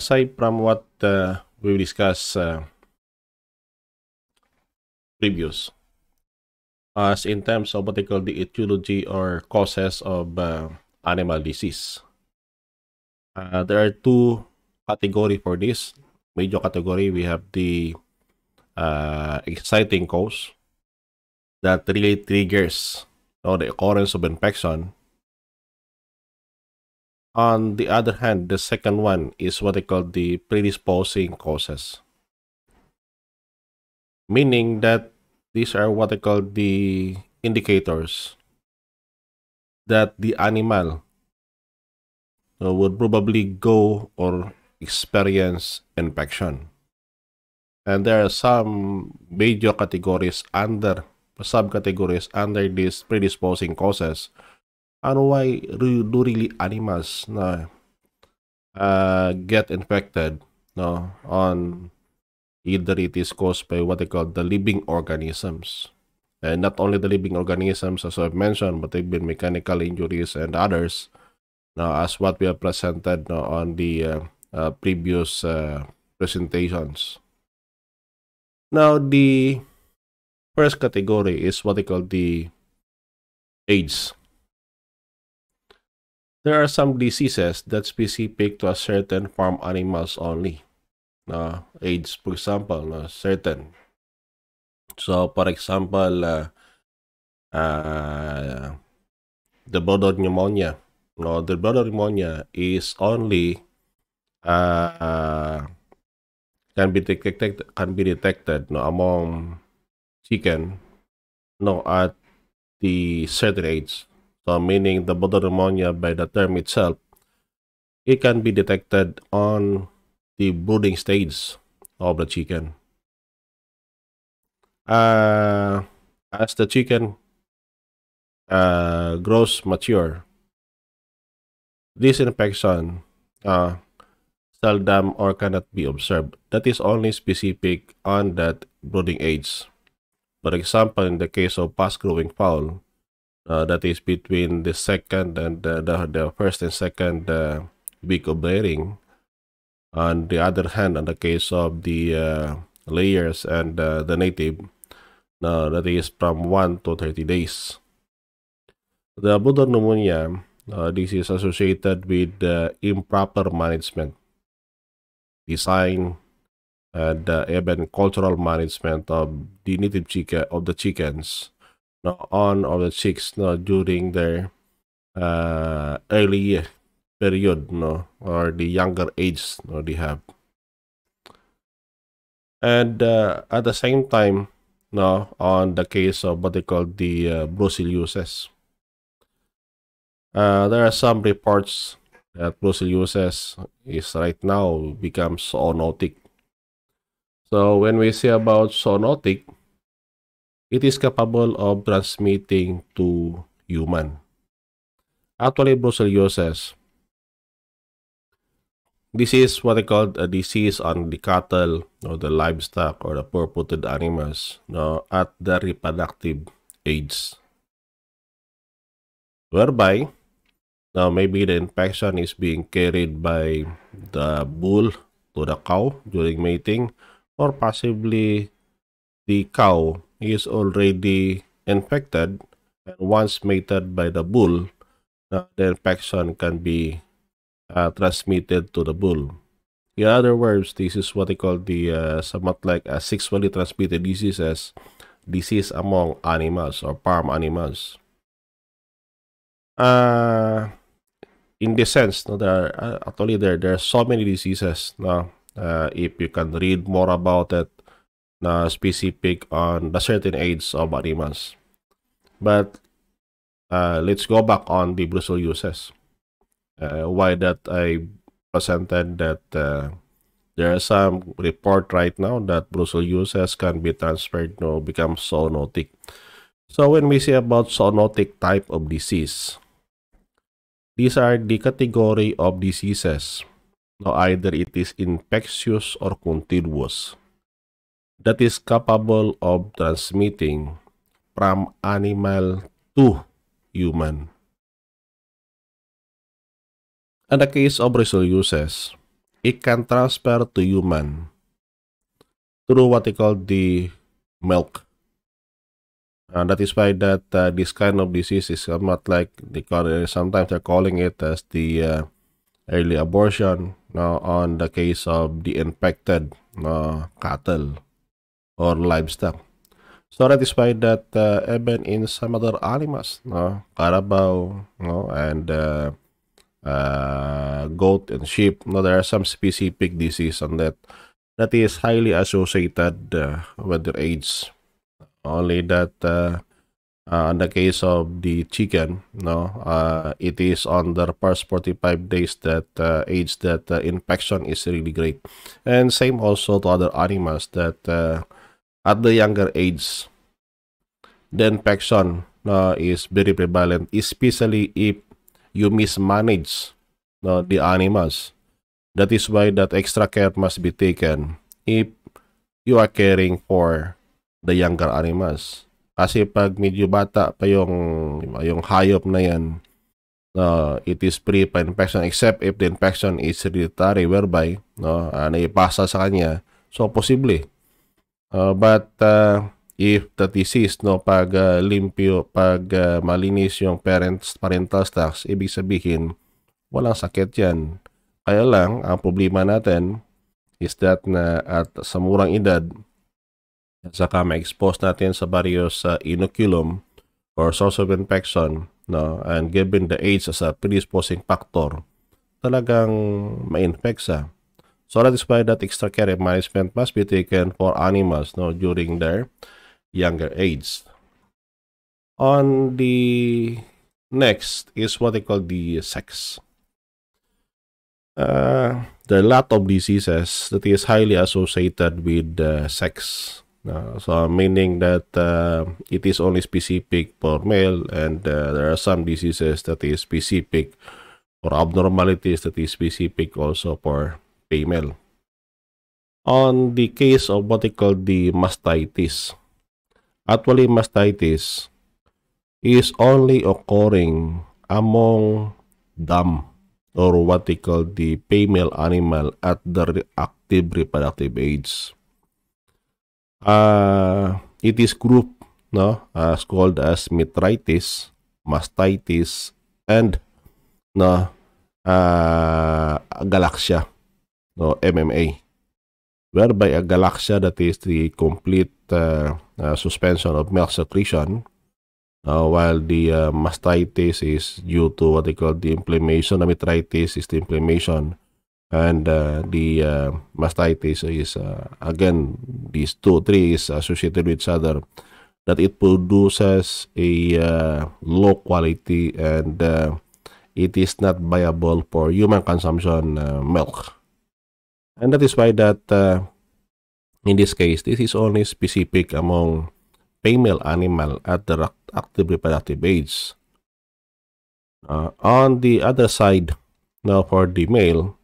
aside from what uh, we discussed uh, previous, as in terms of what they call the etiology or causes of uh, animal disease. Uh, there are two category for this. Major category, we have the uh, exciting cause that really triggers you know, the occurrence of infection On the other hand, the second one is what I call the predisposing causes. Meaning that these are what I call the indicators that the animal uh, would probably go or experience infection. And there are some major categories under, subcategories under these predisposing causes and why do really animals na uh, get infected no on either it is caused by what they call the living organisms and not only the living organisms as I've mentioned but even mechanical injuries and others now as what we have presented no, on the uh, uh, previous uh, presentations now the first category is what they call the AIDS There are some diseases that specific to a certain farm animals only. No, uh, AIDS, for example, no certain. So, for example, uh, uh, the blood pneumonia. No, the blood pneumonia is only uh, uh, can be detected can be detected no, among chicken no at the certain age so uh, meaning the Bodomonia by the term itself, it can be detected on the brooding stage of the chicken. Uh, as the chicken uh, grows mature, this infection uh, seldom or cannot be observed. That is only specific on that brooding age. For example, in the case of fast-growing fowl, uh, that is between the second and the, the, the first and second uh, week of layering. On the other hand, on the case of the uh, layers and uh, the native, now that is from 1 to 30 days. The Buddha pneumonia, uh, this is associated with improper management, design, and uh, even cultural management of the native chicken of the chickens on all the chicks no, during their uh, early period no, or the younger age no, they have. And uh, at the same time, no, on the case of what they call the uh, brucellosis. Uh, there are some reports that brucellosis is right now becomes zoonotic. So when we say about zoonotic, it is capable of transmitting to human. Actually, brucellosis, this is what I call a disease on the cattle or the livestock or the purported animals no, at the reproductive age. Whereby, now maybe the infection is being carried by the bull to the cow during mating or possibly the cow is already infected and once mated by the bull uh, the infection can be uh, transmitted to the bull in other words this is what they call the uh, somewhat like a sexually transmitted diseases disease among animals or farm animals uh in this sense no, there are, uh, actually there there are so many diseases now uh, if you can read more about it na specific on the certain age of animals. But uh, let's go back on the Brussels uses. Uh, why that I presented that uh, there is some report right now that Brussels uses can be transferred to become zoonotic. So when we say about zoonotic type of disease, these are the category of diseases. Now either it is infectious or continuous that is capable of transmitting from animal to human. In the case of Brazil uses, it can transfer to human through what they call the milk. And that is why that uh, this kind of disease is not like they call it, sometimes they're calling it as the uh, early abortion now on the case of the infected uh, cattle or livestock. So that is why that uh, even in some other animals, no, carabao, no, and uh, uh, goat and sheep, no, there are some specific disease on that that is highly associated uh, with their age. Only that on uh, uh, the case of the chicken, no, it is on the first 45 days that age that infection is really great, and same also to other animals that. at the younger age. Then infection uh, is very prevalent, especially if you mismanage uh, the mm-hmm. animals. That is why that extra care must be taken if you are caring for the younger animals. Kasi pag medyo bata pa yung, yung hayop na yan, uh, it is free pa infection except if the infection is hereditary whereby no, uh, naipasa sa kanya. So, posible Uh, but uh, if the deceased no pag uh, limpyo, pag uh, malinis yung parents parental tax, ibig sabihin walang sakit 'yan. Kaya lang ang problema natin is that na at sa murang edad at saka ma-expose natin sa various uh, inoculum or source of infection no and given the age as a predisposing factor talagang ma-infect sa So that is why that extra care management must be taken for animals no, during their younger age. On the next is what they call the sex. Uh, the lot of diseases that is highly associated with uh, sex. Uh, so meaning that uh, it is only specific for male and uh, there are some diseases that is specific or abnormalities that is specific also for female. On the case of what they call the mastitis. Actually, mastitis is only occurring among dam or what they call the female animal at the active reproductive age. Uh, it is group no, as called as mitritis, mastitis, and no, uh, galaxia no, MMA whereby a galaxia that is the complete uh, uh, suspension of milk secretion uh, while the uh, mastitis is due to what they call the inflammation the metritis is the inflammation and uh, the uh, mastitis is uh, again these two three is associated with each other that it produces a uh, low quality and uh, it is not viable for human consumption uh, milk And that is why that uh, in this case, this is only specific among female animal at the active reproductive age. Uh, on the other side, now for the male,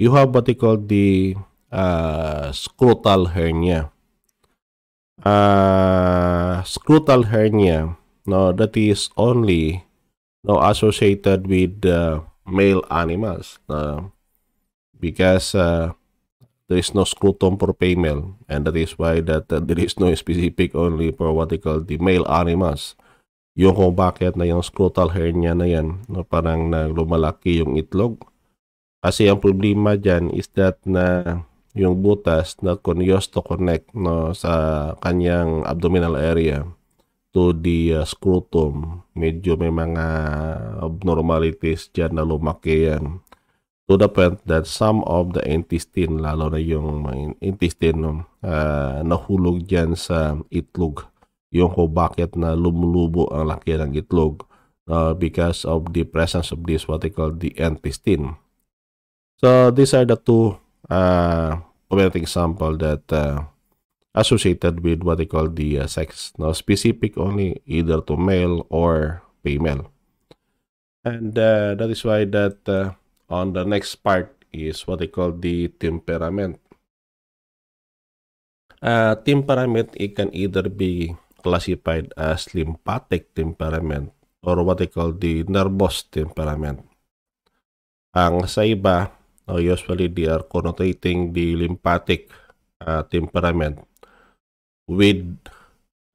you have what they call the uh, scrotal hernia. Uh, scrotal hernia, now that is only now associated with uh, male animals uh, because uh, there is no scrotum for female and that is why that uh, there is no specific only for what they call the male animals yung kung bakit na yung scrotal hernia na yan no, parang na lumalaki yung itlog kasi ang problema dyan is that na yung butas na continuous to connect no, sa kanyang abdominal area to the uh, scrotum medyo may mga abnormalities dyan na lumaki yan to the point that some of the intestine, lalo na yung mga intestine, uh, nahulog dyan sa itlog. Yung kung bakit na lumulubo ang laki ng itlog uh, because of the presence of this what they call the intestine. So these are the two uh, ah, commenting example that uh, associated with what they call the uh, sex. Now specific only either to male or female. And uh, that is why that uh, on the next part is what they call the temperament. Uh, temperament, it can either be classified as lymphatic temperament or what they call the nervous temperament. Ang sa iba, usually they are connotating the lymphatic uh, temperament with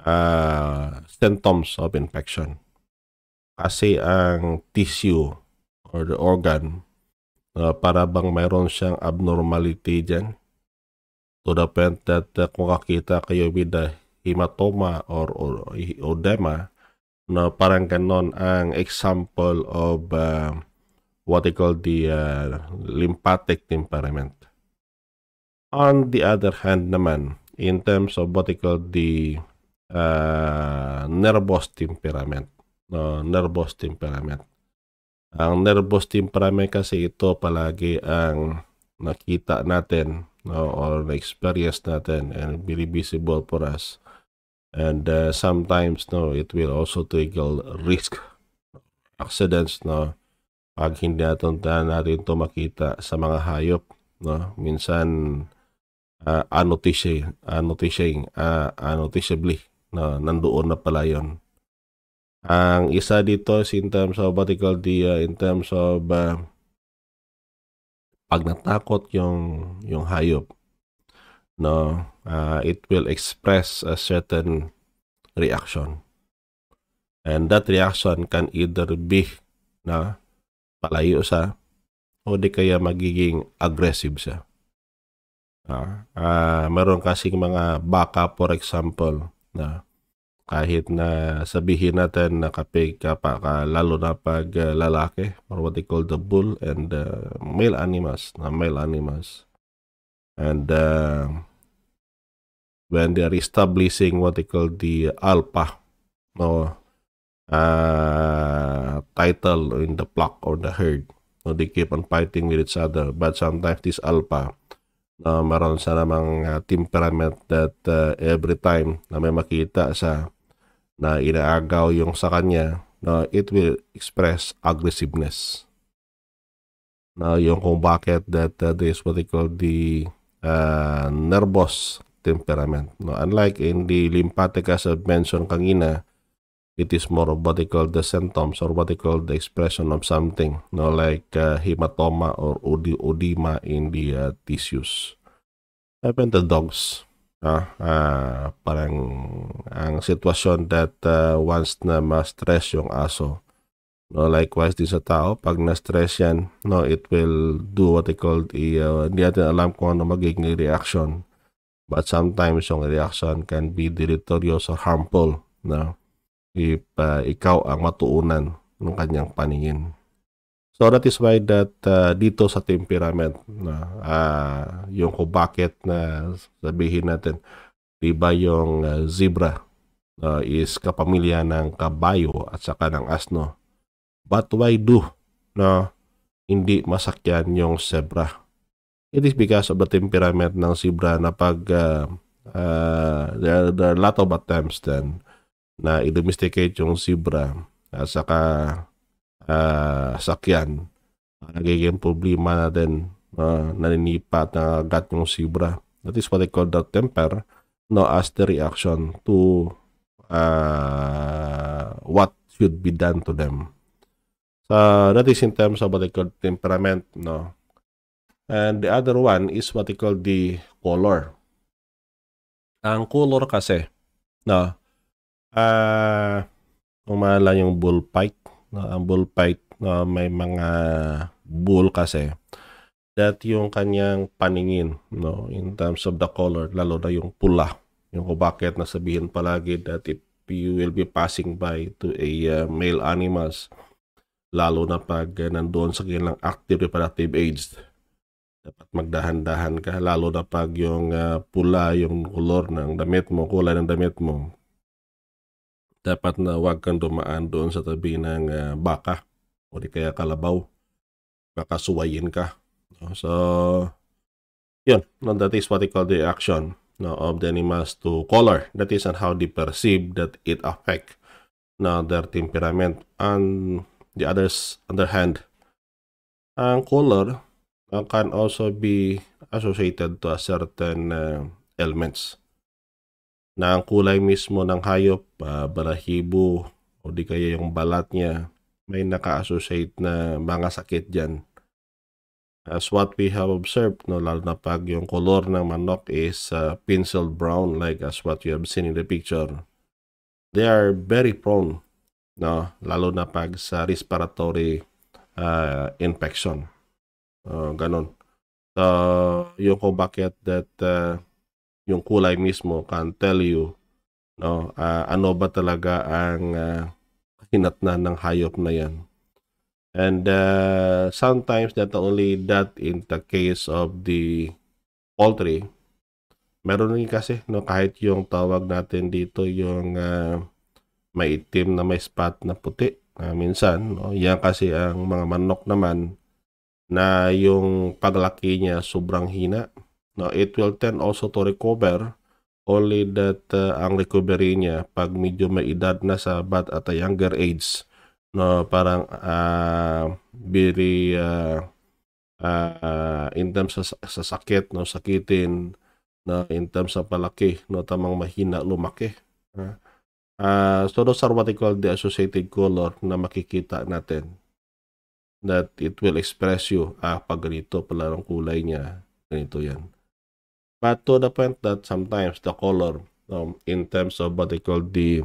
uh, symptoms of infection. Kasi ang tissue or the organ Uh, para bang mayroon siyang abnormality dyan. To the point that uh, kung kakita kayo with the ah, hematoma or, or odema, no, parang ganon ang example of uh, what they call the uh, lymphatic temperament. On the other hand naman, in terms of what they call the uh, nervous temperament, no, nervous temperament. Ang nervous temperament kasi ito palagi ang nakita natin no, or na-experience natin and very visible for us. And uh, sometimes no, it will also trigger risk accidents no pag hindi natin natin ito makita sa mga hayop no minsan uh, ah, annotation annotation uh, annoticeably no, nandoon na pala yon ang isa dito is in terms of what you call the, uh, in terms of uh, pag natakot yung, yung hayop, no, uh, it will express a certain reaction. And that reaction can either be na palayo sa o di kaya magiging aggressive siya. Ah, uh, meron kasing mga baka for example na kahit na sabihin natin na kapig ka pa ka, lalo na pag uh, lalaki or what they call the bull and uh, male animals na male animals and uh, when they are establishing what they call the alpha no uh, title in the flock or the herd no they keep on fighting with each other but sometimes this alpha na uh, maroon sa namang uh, temperament that uh, every time na may makita sa na inaagaw yung sa kanya na it will express aggressiveness na yung kung bakit that uh, ah, this what they call the uh, nervous temperament no unlike in the lymphatic as I've mentioned kanina it is more of what they call the symptoms or what they call the expression of something, you know, like uh, hematoma or odema in the uh, tissues. Even the dogs, uh, uh, parang ang sitwasyon that uh, once na ma-stress yung aso, No, likewise din sa tao, pag na-stress yan, no, it will do what they call, the, uh, hindi natin alam kung ano magiging reaction. But sometimes yung reaction can be deleterious or harmful. No? if uh, ikaw ang matuunan ng kanyang paningin. So that is why that uh, dito sa temperament na uh, yung kung bakit na sabihin natin, 'di ba yung uh, zebra uh, is kapamilya ng kabayo at saka ng asno. But why do na hindi masakyan yung zebra? It is because of the temperament ng zebra na pag uh, uh, there, there are a lot of attempts then na i-domesticate yung zebra at saka uh, sakyan nagiging problema na din uh, naninipat na gat yung zebra that is what I call the temper no as the reaction to uh, what should be done to them so that is in terms of what I call temperament no and the other one is what I call the color ang color kasi no Uh, kumala yung bull pike. Uh, ang bull pike uh, may mga bull kasi that yung kanyang paningin no in terms of the color lalo na yung pula yung kung bakit nasabihin palagi that it you will be passing by to a uh, male animals lalo na pag uh, nandoon sa kanilang active reproductive age dapat magdahan-dahan ka lalo na pag yung uh, pula yung color ng damit mo kulay ng damit mo dapat na huwag kang dumaan doon sa tabi ng uh, baka o di kaya kalabaw. Baka suwayin ka. So, yun. No, that is what they call the action no, of the animals to color. That is on how they perceive that it affect no, their temperament. And the others, on the hand, ang color uh, can also be associated to a certain uh, elements na ang kulay mismo ng hayop, uh, balahibo o di kaya yung balat niya, may naka-associate na mga sakit dyan. As what we have observed, no, lalo na pag yung color ng manok is uh, pencil brown like as what you have seen in the picture, they are very prone, no, lalo na pag sa respiratory uh, infection. Uh, oh, ganon. So, yung kung bakit that uh, yung kulay mismo can tell you no uh, ano ba talaga ang uh, ah, hinatnan ng hayop na yan and uh, sometimes not only that in the case of the poultry meron rin kasi no kahit yung tawag natin dito yung uh, may itim na may spot na puti uh, minsan no yan kasi ang mga manok naman na yung paglaki niya sobrang hina Now, it will tend also to recover only that uh, ang recovery niya pag medyo may edad na sa but at a younger age no parang uh, very uh, uh, in terms sa, sa sakit no sakitin no in terms sa palaki no tamang mahina lumaki uh, so those are what we call the associated color na makikita natin that it will express you ah pag ganito pala ang kulay niya ganito yan but to the point that sometimes the color um, in terms of what they call the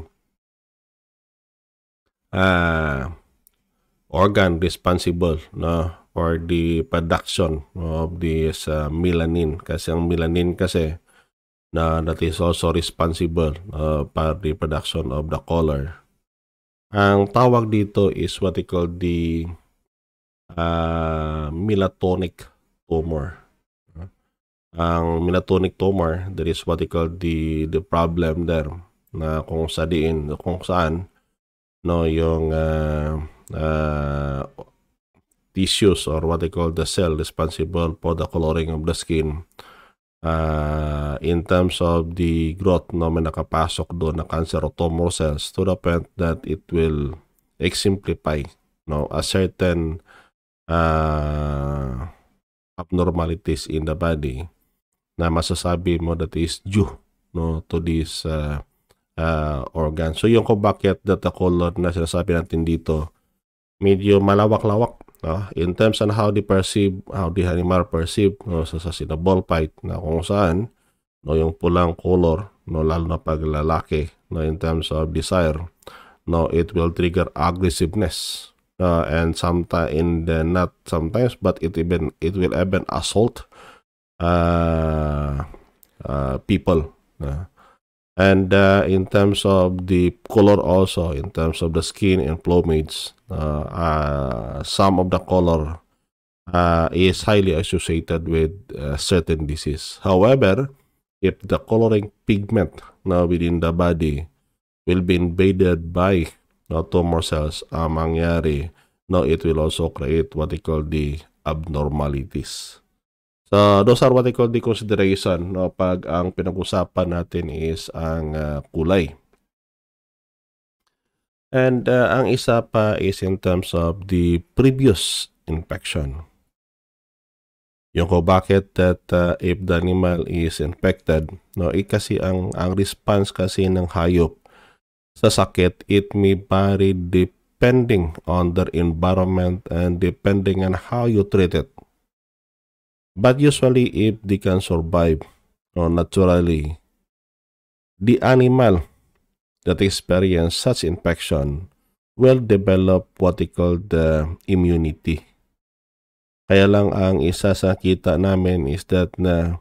uh, organ responsible no for the production of this uh, melanin kasi ang melanin kasi na that is also responsible uh, for the production of the color ang tawag dito is what they call the uh, melatonic tumor ang Milatonic tumor that is what they call the, the problem there, na kung sa diin, kung saan, no, yung uh, uh, tissues or what they call the cell responsible for the coloring of the skin uh, in terms of the growth no may nakapasok doon na cancer or tumor cells to the point that it will exemplify no a certain uh, abnormalities in the body na masasabi mo that is due no to this uh, uh, organ. So yung kung bakit data color na sinasabi natin dito medyo malawak-lawak no? in terms on how they perceive how the animal perceive no? so, sa ball fight na kung saan no yung pulang color no lalo na pag lalaki no in terms of desire no it will trigger aggressiveness uh, and sometimes in the not sometimes but it even it will even assault uh, uh, people. Uh, and uh, in terms of the color also, in terms of the skin and plumage, uh, uh, some of the color uh, is highly associated with uh, certain disease. However, if the coloring pigment now within the body will be invaded by no tumor cells ang mangyari, no, it will also create what they call the abnormalities. So, those are what I call the consideration no, pag ang pinag-usapan natin is ang uh, kulay. And uh, ang isa pa is in terms of the previous infection. Yung ko bakit that uh, if the animal is infected, no, it eh, kasi ang, ang response kasi ng hayop sa sakit, it may vary depending on their environment and depending on how you treat it. But usually if they can survive or uh, naturally, the animal that experience such infection will develop what they call the immunity. Kaya lang ang isa sa kita namin is that na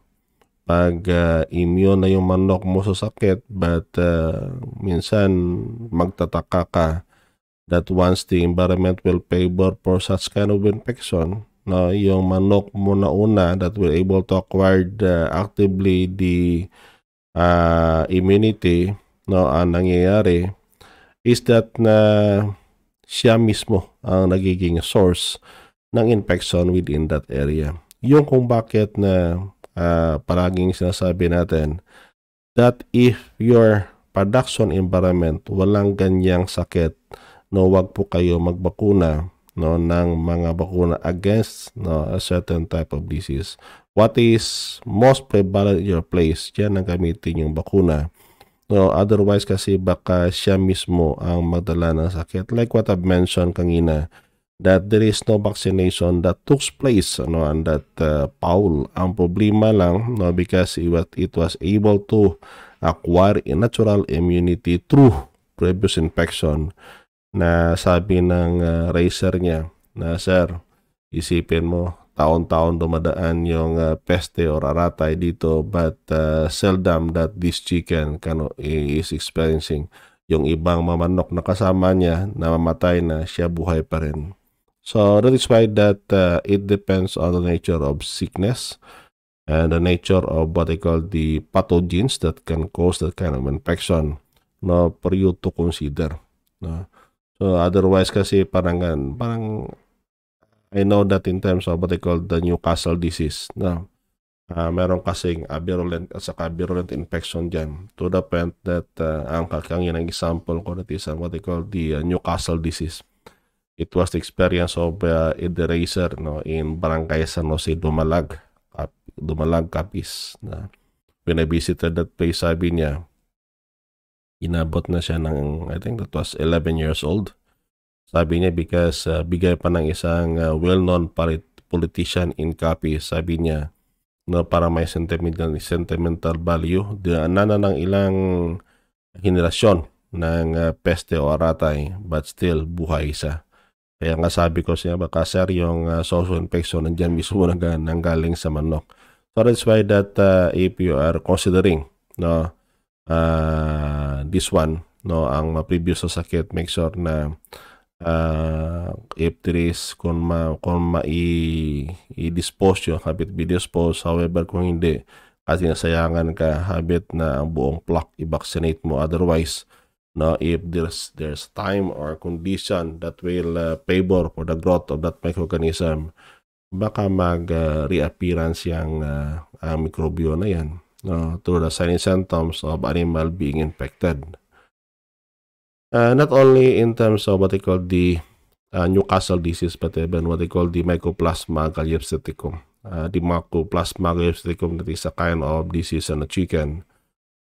pag uh, immune na yung manok mo sa sakit but uh, minsan magtataka ka that once the environment will favor for such kind of infection, no yung manok muna una that will able to acquire the, actively the uh, immunity no ang nangyayari is that na siya mismo ang nagiging source ng infection within that area yung kung bakit na uh, palaging sinasabi natin that if your production environment walang ganyang sakit no wag po kayo magbakuna no ng mga bakuna against no a certain type of disease. What is most prevalent in your place? Yan ang gamitin yung bakuna. No, otherwise kasi baka siya mismo ang magdala ng sakit. Like what I've mentioned kanina, that there is no vaccination that took place no, and that uh, Paul, ang problema lang no, because it was, it was able to acquire a natural immunity through previous infection na sabi ng uh, racer niya na sir, isipin mo taon-taon dumadaan yung uh, peste or aratay dito but uh, seldom that this chicken kano is experiencing yung ibang mamanok na kasama niya na mamatay na siya buhay pa rin. So that is why that uh, it depends on the nature of sickness and the nature of what I call the pathogens that can cause that kind of infection no, for you to consider. No? So otherwise kasi parang parang I know that in terms of what they call the Newcastle disease na uh, meron kasing uh, virulent at saka virulent infection dyan to the point that uh, ang kakang yun ang example ko that is uh, what they call the uh, Newcastle disease. It was the experience of uh, the racer no, in Barangay San Jose, Dumalag, Dumalag, Capiz. Na, when I visited that place, sabi niya, inabot na siya ng, I think that was 11 years old. Sabi niya because uh, bigay pa ng isang uh, well-known politician in copy, sabi niya no, para may sentimental, sentimental value, dinaanan ng ilang henerasyon ng uh, peste o aratay but still buhay isa. Kaya nga sabi ko siya baka sir yung uh, social infection nandiyan mismo nang, nanggaling sa manok. So that's why that uh, if you are considering no uh, this one no ang ma-preview sa sakit make sure na uh, if there is kung ma, kung ma i, i-dispose yung habit videos po however kung hindi kasi nasayangan ka habit na ang buong plaque i-vaccinate mo otherwise no if there's there's time or condition that will uh, favor for the growth of that microorganism baka mag uh, reappearance yang uh, ang mikrobyo na yan uh, through the signs and symptoms of animal being infected. Uh, not only in terms of what they call the uh, Newcastle disease, but even what they call the Mycoplasma galliopsiticum. Uh, the Mycoplasma galliopsiticum that is a kind of disease in a chicken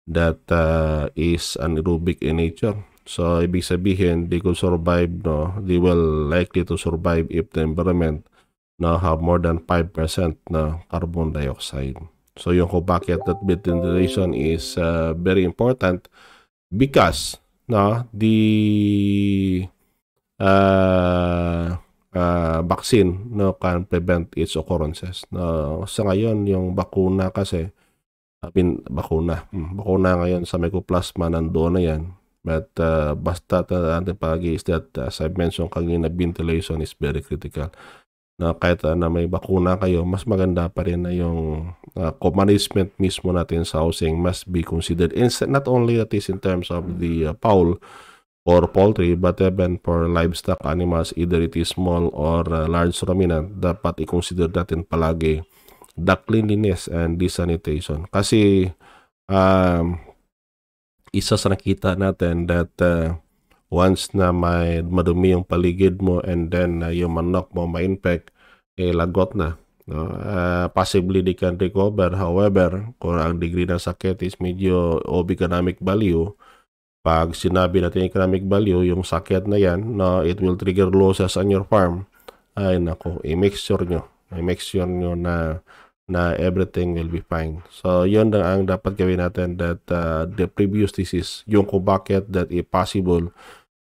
that uh, is anaerobic in nature. So, ibig sabihin, they could survive, no? They will likely to survive if the environment now have more than 5% na carbon dioxide. So yung whole bucket that ventilation is uh, very important because no the uh, uh, vaccine no can prevent its occurrences. No sa ngayon yung bakuna kasi I bakuna. Hmm, bakuna ngayon sa mycoplasma nandoon na yan. But uh, basta tandaan uh, natin palagi is that as I mentioned kanina ventilation is very critical na kahit ah, na may bakuna kayo, mas maganda pa rin na yung uh, ah, management mismo natin sa housing must be considered. And not only that is in terms of the uh, fowl or poultry, but even for livestock animals, either it is small or uh, large ruminant, dapat i-consider natin palagi the cleanliness and the sanitation. Kasi um, isa sa nakita natin that uh, once na may madumi yung paligid mo and then uh, yung manok mo ma-infect, eh lagot na. No? Uh, possibly they can recover. However, kung ang degree ng sakit is medyo of economic value, pag sinabi natin economic value, yung sakit na yan, no, it will trigger losses on your farm. Ay nako, i-make sure nyo. I-make sure nyo na na everything will be fine. So, yun ang, ang dapat gawin natin that uh, the previous thesis, yung kung bakit that if possible,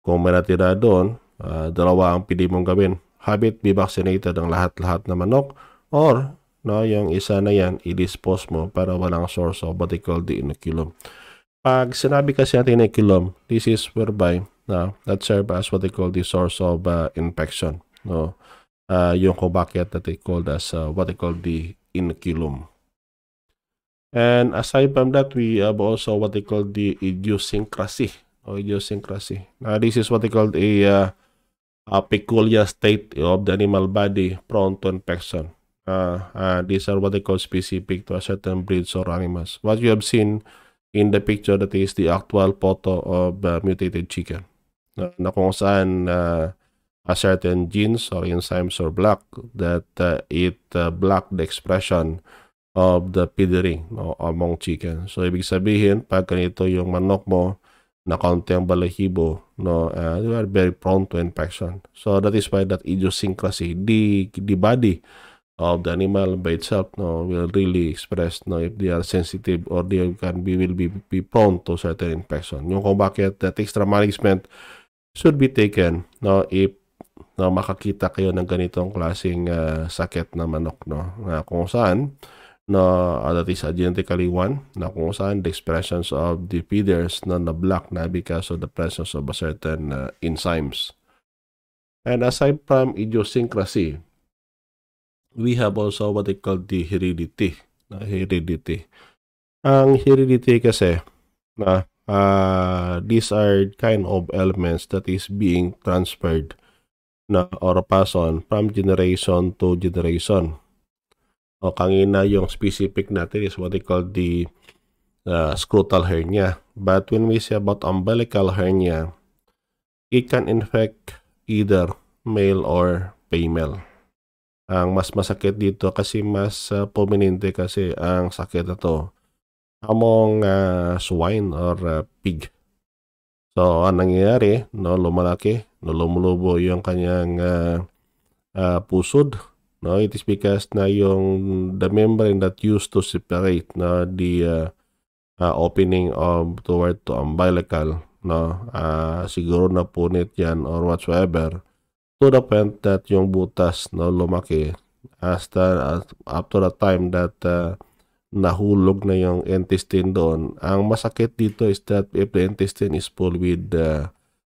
kung may natira doon, uh, dalawa ang pili mong gawin. Habit be vaccinated ang lahat-lahat na manok or no, yung isa na yan, i-dispose mo para walang source of what they call the inoculum. Pag sinabi kasi ang inoculum, this is whereby na uh, that serve as what they call the source of uh, infection. No? Uh, yung kung bakit that they called as uh, what they call the inoculum. And aside from that, we have also what they call the idiosyncrasy or idiosyncrasy. Now, ah, this is what they called a, uh, a peculiar state of the animal body prone to infection. Uh, uh, these are what they call specific to a certain breeds or animals. What you have seen in the picture that is the actual photo of uh, mutated chicken na, na kung saan uh, a certain genes or enzymes are blocked that uh, it uh, block the expression of the feeding no, among chicken. So, ibig sabihin, pag ganito yung manok mo, na kaunti ang balahibo, no, uh, they are very prone to infection. So that is why that idiosyncrasy, the, the body of the animal by itself, no, will really express, no, if they are sensitive or they can be, will be, be prone to certain infection. Yung kung bakit that extra management should be taken, no, if no, makakita kayo ng ganitong klaseng uh, sakit na manok, no, na kung saan, na uh, that is identically one na kung saan the expressions of the feeders na na-block na because of the presence of a certain uh, enzymes. And aside from idiosyncrasy, we have also what they call the heredity. Na heredity. Ang heredity kasi na uh, these are kind of elements that is being transferred na or pass on from generation to generation o oh, kanina yung specific natin is what they call the uh, scrotal hernia. But when we say about umbilical hernia, it can infect either male or female. Ang mas masakit dito kasi mas uh, prominente kasi ang sakit na to among uh, swine or uh, pig. So, ang nangyayari, no, lumalaki, no, lumulubo yung kanyang uh, uh, pusod No, it is because na yung the membrane that used to separate na the uh, uh, opening of toward to umbilical no uh, siguro na punit yan or whatsoever to the point that yung butas no lumaki hasta uh, up the time that uh, nahulog na yung intestine doon ang masakit dito is that if the intestine is full with uh,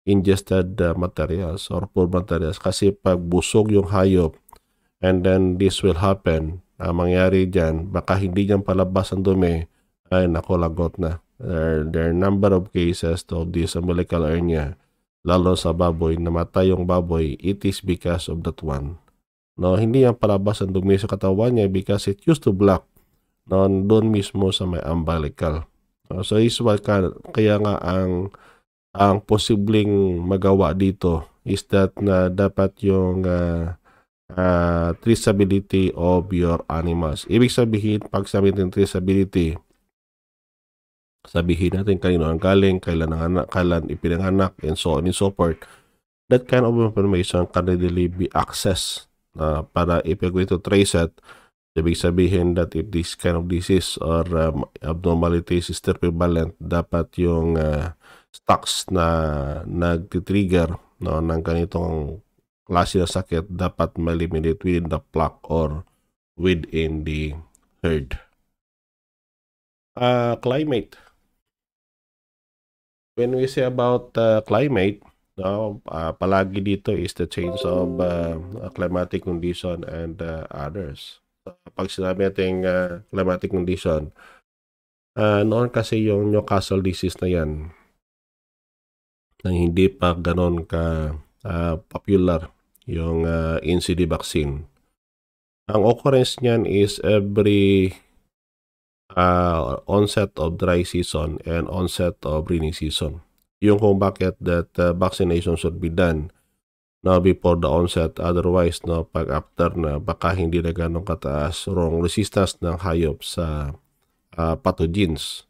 ingested uh, materials or poor materials kasi pag busog yung hayop and then this will happen uh, mangyari dyan baka hindi dyan palabas ang dumi ay nako lagot na there, there are number of cases to this umbilical hernia lalo sa baboy namatay yung baboy it is because of that one no hindi yan palabas ang dumi sa katawan niya because it used to block no doon mismo sa may umbilical no? so is why kaya nga ang ang posibleng magawa dito is that na dapat yung uh, uh, traceability of your animals. Ibig sabihin, pag sabihin natin traceability, sabihin natin kanino ang galing, kailan, ang anak, kailan ipinanganak, and so on and so forth. That kind of information can readily be accessed uh, para if you're going to trace it, ibig sabihin that if this kind of disease or um, abnormalities is prevalent, dapat yung uh, stocks na nag-trigger no, ng ganitong klase ng sakit dapat ma within the plug or within the herd. Uh, climate. When we say about uh, climate, no, uh, palagi dito is the change of uh, climatic condition and uh, others. So, pag sinabi natin uh, climatic condition, uh, noon kasi yung Newcastle disease na yan, nang hindi pa ganon ka uh, popular yung uh, ah, NCD vaccine. Ang occurrence niyan is every uh, onset of dry season and onset of rainy season. Yung kung bakit that uh, vaccination should be done no before the onset otherwise no pag after na baka hindi na ganun kataas wrong resistance ng hayop sa uh, pathogens.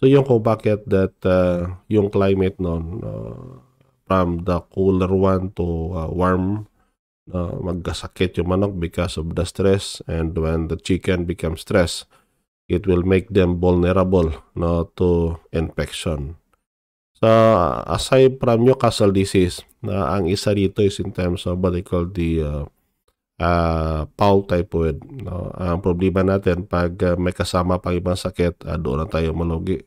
So yung kung bakit that uh, yung climate noon uh, from the cooler one to uh, warm na uh, magkasakit yung manok because of the stress and when the chicken becomes stressed it will make them vulnerable no to infection so aside from Newcastle disease na uh, ang isa dito is in terms of what they call the uh, uh, foul typhoid no ang problema natin pag uh, may kasama pang ibang sakit uh, doon na tayo malugi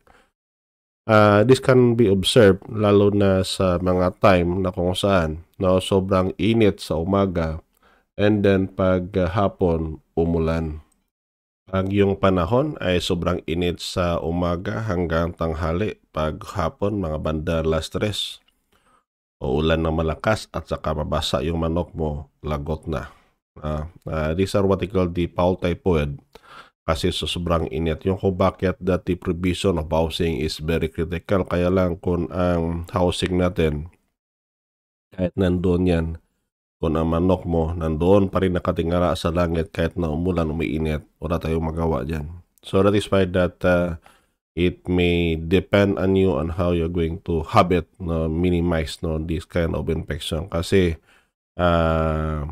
Uh, this can be observed lalo na sa mga time na kung saan no, sobrang init sa umaga and then pag hapon umulan. Pag yung panahon ay sobrang init sa umaga hanggang tanghali, pag hapon mga banda last stress o ulan ng malakas at saka mabasa yung manok mo, lagot na. Uh, uh, these are what they call the Paul poed kasi so sobrang init. Yung kung bakit that the provision of housing is very critical. Kaya lang kung ang housing natin, kahit nandoon yan, kung ang manok mo, nandoon pa rin nakatingara sa langit kahit na umulan, umiinit, wala tayong magawa dyan. So that is why that uh, it may depend on you on how you're going to habit no minimize no this kind of infection kasi uh,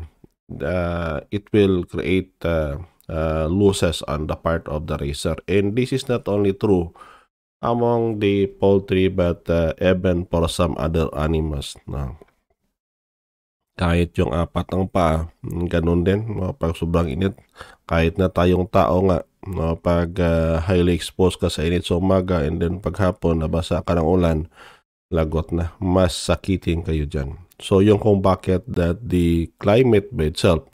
uh, it will create uh, uh, losses on the part of the racer. And this is not only true among the poultry but uh, even for some other animals. No? Kahit yung apat ang pa, ganun din. No? Pag sobrang init, kahit na tayong tao nga, no? pag uh, highly exposed ka sa init sa umaga and then pag hapon nabasa ka ng ulan, lagot na. Mas sakitin kayo dyan. So, yung kung bakit that the climate by itself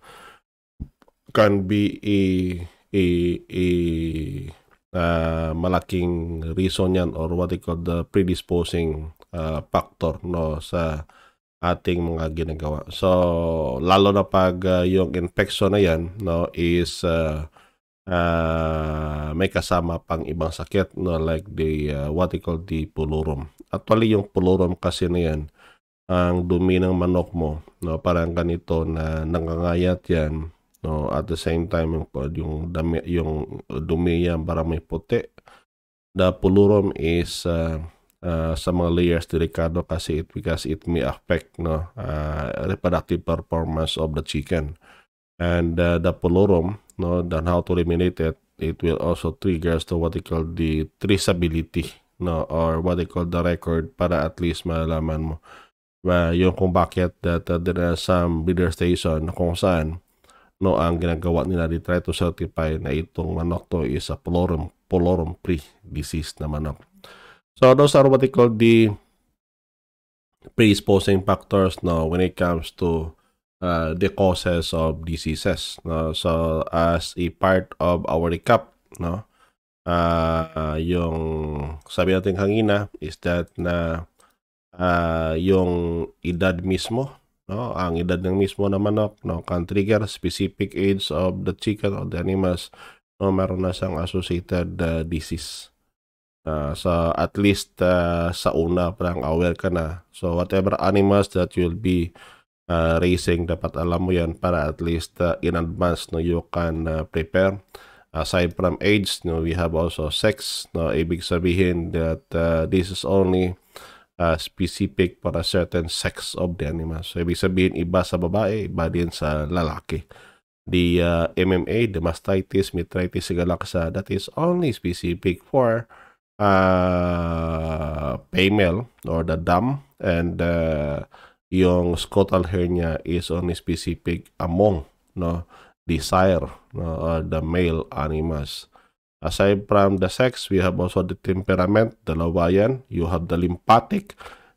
can be a a a uh, malaking reason yan or what they call the predisposing uh, factor no sa ating mga ginagawa. So lalo na pag uh, yung infection na yan no is uh, uh, may kasama pang ibang sakit no like the uh, what they call the pulurum. Actually yung pulurum kasi na yan ang dumi ng manok mo no parang ganito na nangangayat yan No, at the same time yung pod, yung dami, yung dumi yan para may puti. The pulurum is uh, uh, sa mga layers delikado kasi it because it may affect no uh, reproductive performance of the chicken. And uh, the pulurum, no, then how to eliminate it, it will also triggers to what they call the traceability, no, or what they call the record para at least malaman mo uh, yung kung bakit that uh, there are some breeder station kung saan no ang ginagawa nila they try to certify na itong manok to is a polorum polorum pre disease na manok so those ano are what they call the predisposing factors no when it comes to uh, the causes of diseases no so as a part of our recap no uh, uh yung sabi natin kanina is that na uh, yung edad mismo no ang edad ng mismo na manok no can trigger specific age of the chicken or the animals no meron na siyang associated uh, disease uh, sa so at least uh, sa una parang aware ka na so whatever animals that you'll be uh, ah, racing dapat alam mo yan para at least uh, in advance no you can uh, prepare aside from age no we have also sex no ibig sabihin that uh, this is only uh, specific para certain sex of the animal. So, ibig sabihin, iba sa babae, iba din sa lalaki. The uh, MMA, the mastitis, mitritis, sigalaxa, that is only specific for uh, female or the dam and uh, yung scotal hernia is only specific among no desire no, or the male animals. Aside from the sex, we have also the temperament, the yan. You have the lymphatic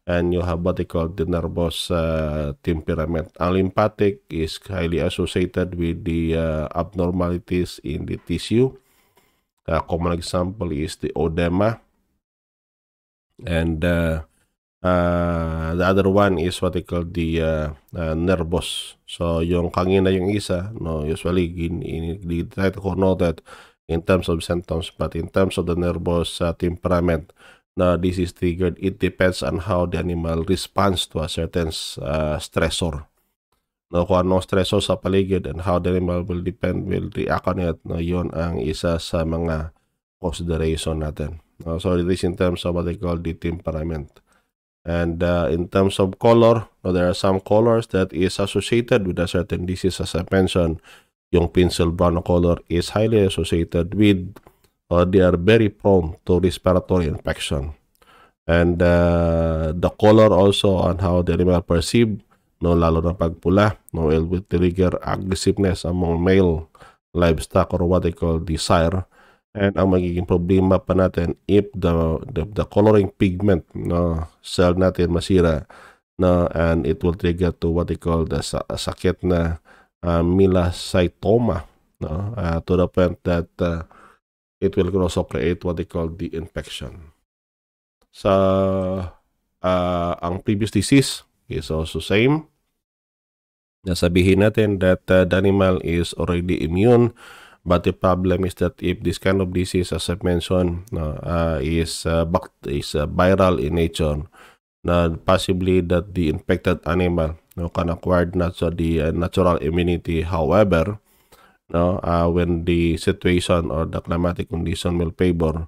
and you have what they call the nervous uh, temperament. Ang lymphatic is highly associated with the uh, abnormalities in the tissue. A common example is the odema. And uh, uh, the other one is what they call the uh, uh, nervous. So, yung kangina yung isa, no, usually, in, gin, gin, gin, gin, gin, gin, in terms of symptoms, but in terms of the nervous uh, temperament, na this is triggered, it depends on how the animal responds to a certain uh, stressor. No, kung anong stressor sa paligid and how the animal will depend, will react on it, no, yun ang isa sa mga consideration natin. No, so this in terms of what they call the temperament. And uh, in terms of color, no, there are some colors that is associated with a certain disease as I mentioned yung pencil brown color is highly associated with or uh, they are very prone to respiratory infection. And uh, the color also on how the animal perceived, no, lalo na pagpula, no, it will trigger aggressiveness among male livestock or what they call desire. And ang magiging problema pa natin if the, the, the coloring pigment no, cell natin masira no, and it will trigger to what they call the sa sakit na uh, Saitoma no? uh, to the point that uh, it will also create what they call the infection. So, uh, ang previous disease is also same. Nasabihin natin that uh, the animal is already immune but the problem is that if this kind of disease as I've mentioned no, uh, is, uh, is uh, viral in nature, uh, possibly that the infected animal no, can acquired natural the uh, natural immunity. However, no, uh, when the situation or the climatic condition will favor,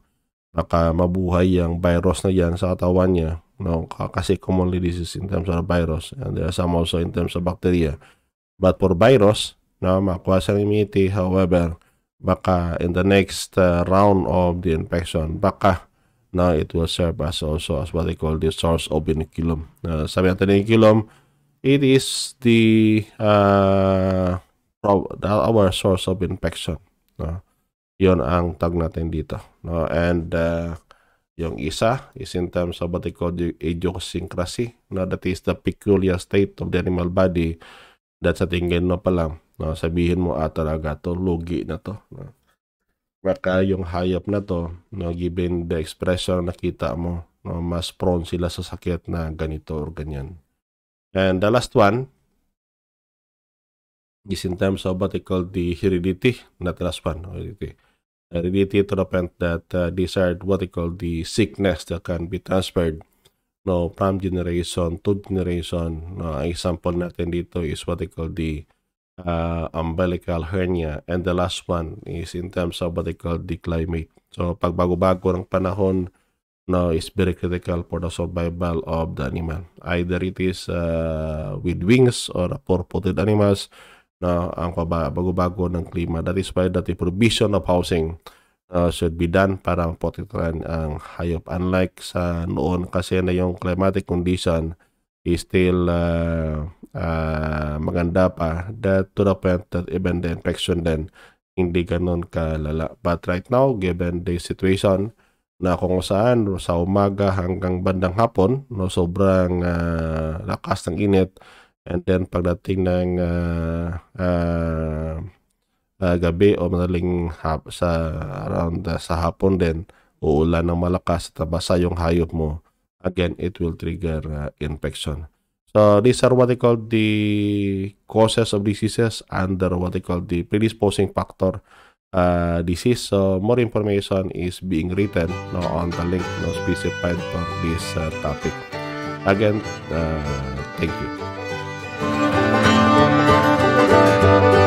baka mabuhay yung virus na yan sa katawan niya. No, kasi commonly this is in terms of virus and there are some also in terms of bacteria. But for virus, no, makuha sa immunity. However, baka in the next uh, round of the infection, baka na no, it will serve as also as what they call the source of inoculum. Uh, sabi natin ng inoculum, it is the uh, our source of infection. No? Yun ang tag natin dito. No? And uh, yung isa is in terms of what they call the idiosyncrasy. No? That is the peculiar state of the animal body that sa tingin mo pa lang. No? Sabihin mo, ah talaga to, lugi na to. No? Baka yung hayop na to, no, given the expression nakita mo, no, mas prone sila sa sakit na ganito or ganyan. And the last one is in terms of what we call the heredity, not the last one, heredity. Heredity to the point that uh, these are what we call the sickness that can be transferred no, from generation to generation. No, example natin dito is what we call the uh, umbilical hernia. And the last one is in terms of what they call the climate. So, pagbago-bago ng panahon, now is very critical for the survival of the animal. Either it is uh, with wings or four-footed animals now ang bago-bago ng klima. That is why that the provision of housing uh, should be done para maprotektahan ang hayop. Unlike sa noon kasi na yung climatic condition is still uh, uh, maganda pa that to the point that even the infection then hindi ganun kalala. But right now, given the situation, na kung saan sa umaga hanggang bandang hapon no sobrang uh, lakas ng init and then pagdating ng uh, uh, uh, gabi o madaling hap sa around uh, sa hapon din uulan ng malakas at basa yung hayop mo again it will trigger uh, infection so these are what they call the causes of diseases under what they call the predisposing factor Uh, this is so more information is being written now on the link now specified for this uh, topic. Again, uh, thank you.